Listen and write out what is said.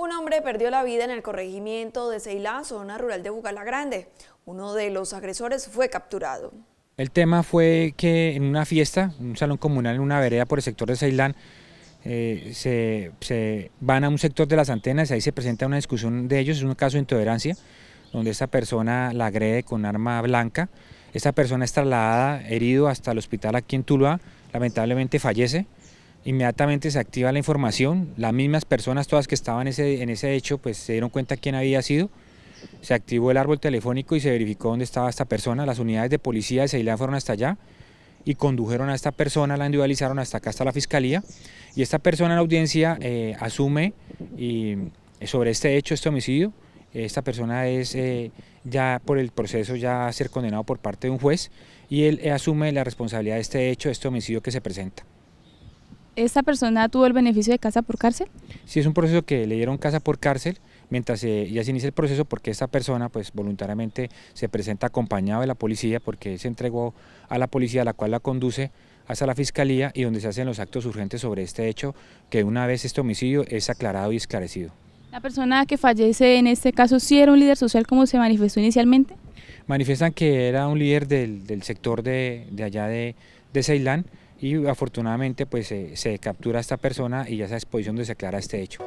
Un hombre perdió la vida en el corregimiento de Ceilán, zona rural de Grande. Uno de los agresores fue capturado. El tema fue que en una fiesta, un salón comunal en una vereda por el sector de Ceilán, eh, se, van a un sector de las antenas y ahí se presenta una discusión de ellos, es un caso de intolerancia, donde esta persona la agrede con arma blanca. Esta persona es trasladada, herido hasta el hospital aquí en Tuluá, lamentablemente fallece. Inmediatamente se activa la información, las mismas personas todas que estaban ese, en ese hecho pues se dieron cuenta quién había sido, se activó el árbol telefónico y se verificó dónde estaba esta persona, las unidades de policía de Ceilán fueron hasta allá y condujeron a esta persona, la individualizaron hasta acá, hasta la fiscalía y esta persona en audiencia eh, asume eh, sobre este hecho, este homicidio, esta persona es eh, ya por el proceso ya ser condenado por parte de un juez y él asume la responsabilidad de este hecho, de este homicidio que se presenta. ¿Esta persona tuvo el beneficio de casa por cárcel? Sí, es un proceso que le dieron casa por cárcel mientras eh, ya se inicia el proceso porque esta persona pues voluntariamente se presenta acompañado de la policía porque se entregó a la policía la cual la conduce hasta la fiscalía y donde se hacen los actos urgentes sobre este hecho que una vez este homicidio es aclarado y esclarecido. ¿La persona que fallece en este caso sí era un líder social como se manifestó inicialmente? Manifiestan que era un líder del, sector de, allá de, de Ceilán, y afortunadamente pues se, captura a esta persona y ya esa exposición donde se aclara este hecho.